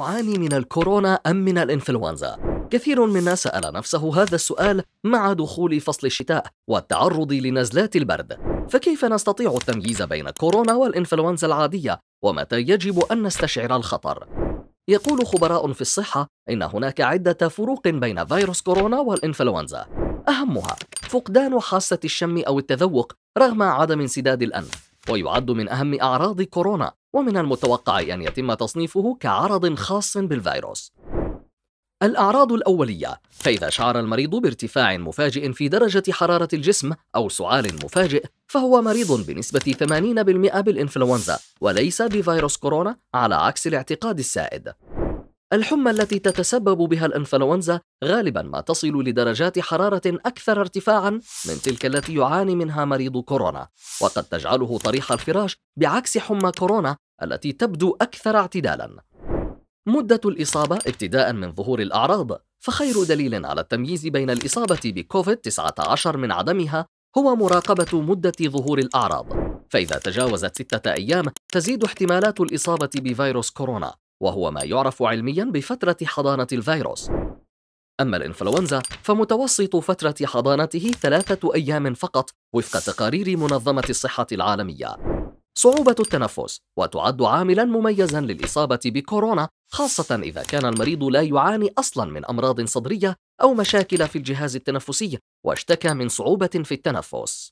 أعاني من الكورونا أم من الإنفلونزا؟ كثير منا سأل نفسه هذا السؤال مع دخول فصل الشتاء والتعرض لنزلات البرد فكيف نستطيع التمييز بين كورونا والإنفلونزا العادية ومتى يجب أن نستشعر الخطر؟ يقول خبراء في الصحة إن هناك عدة فروق بين فيروس كورونا والإنفلونزا أهمها فقدان حاسة الشم أو التذوق رغم عدم انسداد الأنف ويعد من أهم أعراض كورونا ومن المتوقع أن يتم تصنيفه كعرض خاص بالفيروس الأعراض الأولية فإذا شعر المريض بارتفاع مفاجئ في درجة حرارة الجسم أو سعال مفاجئ فهو مريض بنسبة 80% بالإنفلونزا وليس بفيروس كورونا على عكس الاعتقاد السائد الحمى التي تتسبب بها الإنفلونزا غالبا ما تصل لدرجات حرارة أكثر ارتفاعا من تلك التي يعاني منها مريض كورونا وقد تجعله طريح الفراش بعكس حمى كورونا التي تبدو أكثر اعتدالا مدة الإصابة ابتداء من ظهور الأعراض فخير دليل على التمييز بين الإصابة بكوفيد-19 من عدمها هو مراقبة مدة ظهور الأعراض فإذا تجاوزت ستة أيام تزيد احتمالات الإصابة بفيروس كورونا وهو ما يعرف علميا بفترة حضانة الفيروس أما الإنفلونزا فمتوسط فترة حضانته ثلاثة أيام فقط وفق تقارير منظمة الصحة العالمية صعوبة التنفس وتعد عاملا مميزا للإصابة بكورونا خاصة إذا كان المريض لا يعاني أصلا من أمراض صدرية أو مشاكل في الجهاز التنفسي واشتكى من صعوبة في التنفس